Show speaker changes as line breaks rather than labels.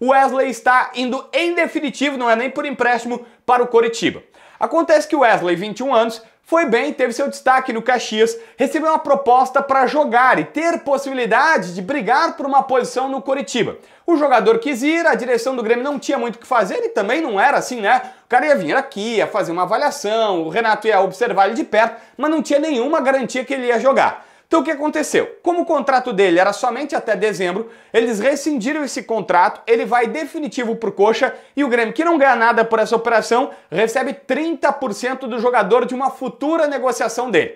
Wesley está indo em definitivo, não é nem por empréstimo, para o Coritiba. Acontece que o Wesley, 21 anos, foi bem, teve seu destaque no Caxias, recebeu uma proposta para jogar e ter possibilidade de brigar por uma posição no Coritiba. O jogador quis ir, a direção do Grêmio não tinha muito o que fazer e também não era assim, né? O cara ia vir aqui, ia fazer uma avaliação, o Renato ia observar ele de perto, mas não tinha nenhuma garantia que ele ia jogar. Então o que aconteceu? Como o contrato dele era somente até dezembro, eles rescindiram esse contrato, ele vai definitivo pro Coxa e o Grêmio, que não ganha nada por essa operação, recebe 30% do jogador de uma futura negociação dele.